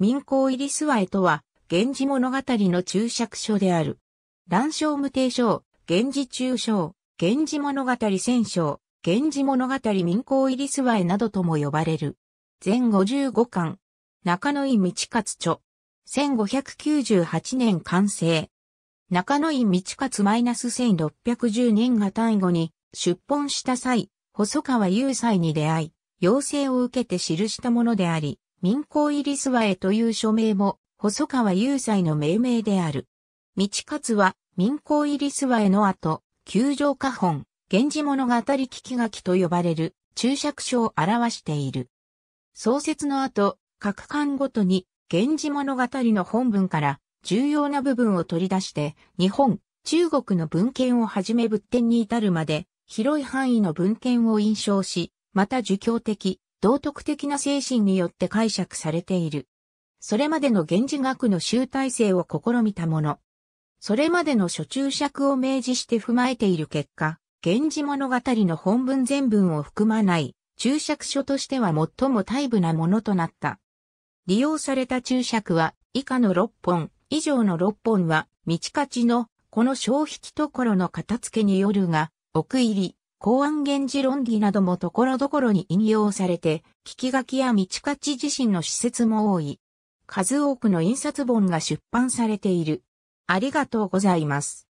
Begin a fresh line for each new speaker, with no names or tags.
民工入り諏訪へとは、源氏物語の注釈書である。乱章無
定章、源氏中章、源氏物語戦章、源氏物語民工入り諏訪へなどとも呼ばれる。全55巻。中野井道勝著。1598年完成。中野井道勝マイナス1610年が単語に出本した際、細川雄斎に出会い、要請を受けて記したものであり、民工入り諏訪へという署名も、細川雄斎の命名である。道勝は、民工入り諏訪への後、九条下本、源氏物語聞き書きと呼ばれる注釈書を表している。創設の後、各巻ごとに、源氏物語の本文から重要な部分を取り出して、日本、中国の文献をはじめ仏典に至るまで、広い範囲の文献を印象し、また儒教的、道徳的な精神によって解釈されている。それまでの源氏学の集大成を試みたもの。それまでの諸注釈を明示して踏まえている結果、源氏物語の本文全文を含まない注釈書としては最も大部なものとなった。利用された注釈は以下の6本、以上の6本は、道勝のこの小引きところの片付けによるが、奥入り、公安源氏論議などもところどころに引用されて、聞き書きや道勝自身の施設も多い。
数多くの印刷本が出版されている。ありがとうございます。